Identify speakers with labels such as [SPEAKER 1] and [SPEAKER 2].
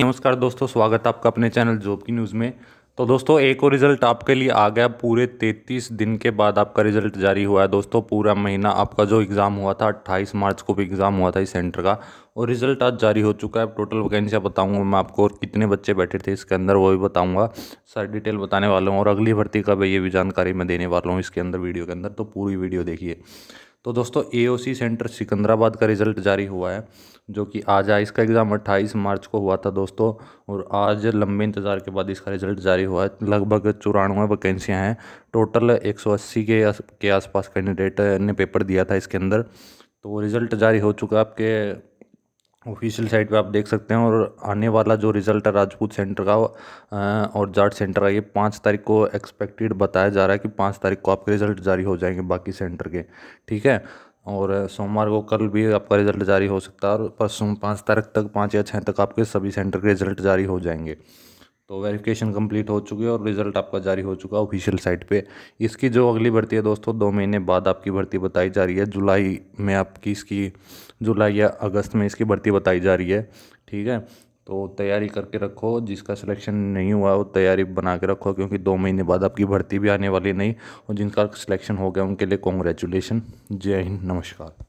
[SPEAKER 1] नमस्कार दोस्तों स्वागत है आपका अपने चैनल जॉब की न्यूज़ में तो दोस्तों एक और रिज़ल्ट आपके लिए आ गया पूरे 33 दिन के बाद आपका रिज़ल्ट जारी हुआ है दोस्तों पूरा महीना आपका जो एग्ज़ाम हुआ था 28 मार्च को भी एग्ज़ाम हुआ था इस सेंटर का और रिज़ल्ट आज जारी हो चुका है टोटल वैकेंसियाँ बताऊँगा मैं आपको और कितने बच्चे बैठे थे इसके अंदर वो भी बताऊँगा सारी डिटेल बताने वाला हूँ और अगली भर्ती का भी ये भी जानकारी मैं देने वाला हूँ इसके अंदर वीडियो के अंदर तो पूरी वीडियो देखिए तो दोस्तों ए सेंटर सिकंदराबाद का रिज़ल्ट जारी हुआ है जो कि आज आया इसका एग्ज़ाम 28 मार्च को हुआ था दोस्तों और आज लंबे इंतज़ार के बाद इसका रिज़ल्ट जारी हुआ है लगभग चौरानवे वैकेंसियाँ हैं टोटल 180 के के आसपास कैंडिडेट ने पेपर दिया था इसके अंदर तो रिज़ल्ट जारी हो चुका आपके ऑफिशियल साइट पे आप देख सकते हैं और आने वाला जो रिज़ल्ट है राजपूत सेंटर का और जाट सेंटर का ये पाँच तारीख को एक्सपेक्टेड बताया जा रहा है कि पाँच तारीख को आपके रिज़ल्ट जारी हो जाएंगे बाकी सेंटर के ठीक है और सोमवार को कल भी आपका रिज़ल्ट जारी हो सकता है और परसों पाँच तारीख तक पाँच या छः तक आपके सभी सेंटर के रिज़ल्ट जारी हो जाएंगे तो वेरिफिकेशन कंप्लीट हो चुकी है और रिजल्ट आपका जारी हो चुका है ऑफिशियल साइट पे इसकी जो अगली भर्ती है दोस्तों दो महीने बाद आपकी भर्ती बताई जा रही है जुलाई में आपकी इसकी जुलाई या अगस्त में इसकी भर्ती बताई जा रही है ठीक है तो तैयारी करके रखो जिसका सिलेक्शन नहीं हुआ वो तैयारी बना के रखो क्योंकि दो महीने बाद आपकी भर्ती भी आने वाली नहीं और जिनका सिलेक्शन हो गया उनके लिए कॉन्ग्रेचुलेसन जय हिंद नमस्कार